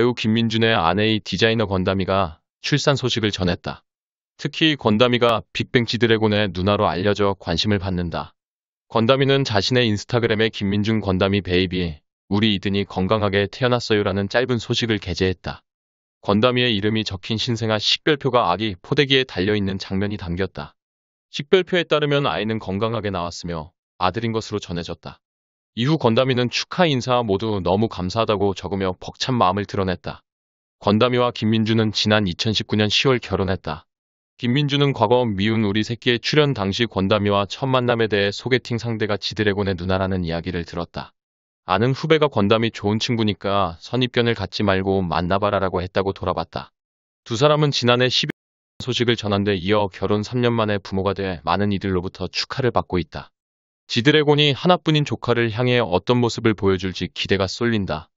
배우 김민준의 아내의 디자이너 권다미가 출산 소식을 전했다. 특히 권다미가 빅뱅지 드래곤의 누나로 알려져 관심을 받는다. 권다미는 자신의 인스타그램에 김민준 권다미 베이비 우리 이든이 건강하게 태어났어요라는 짧은 소식을 게재했다. 권다미의 이름이 적힌 신생아 식별표가 아기 포대기에 달려있는 장면이 담겼다. 식별표에 따르면 아이는 건강하게 나왔으며 아들인 것으로 전해졌다. 이후 건담이는 축하 인사 모두 너무 감사하다고 적으며 벅찬 마음을 드러냈다. 건담이와 김민주는 지난 2019년 10월 결혼했다. 김민주는 과거 미운 우리 새끼의 출연 당시 권담이와 첫 만남에 대해 소개팅 상대가 지드래곤의 누나라는 이야기를 들었다. 아는 후배가 권담이 좋은 친구니까 선입견을 갖지 말고 만나봐라라고 했다고 돌아봤다. 두 사람은 지난해 1 2일 소식을 전한 데 이어 결혼 3년 만에 부모가 돼 많은 이들로부터 축하를 받고 있다. 지드래곤이 하나뿐인 조카를 향해 어떤 모습을 보여줄지 기대가 쏠린다.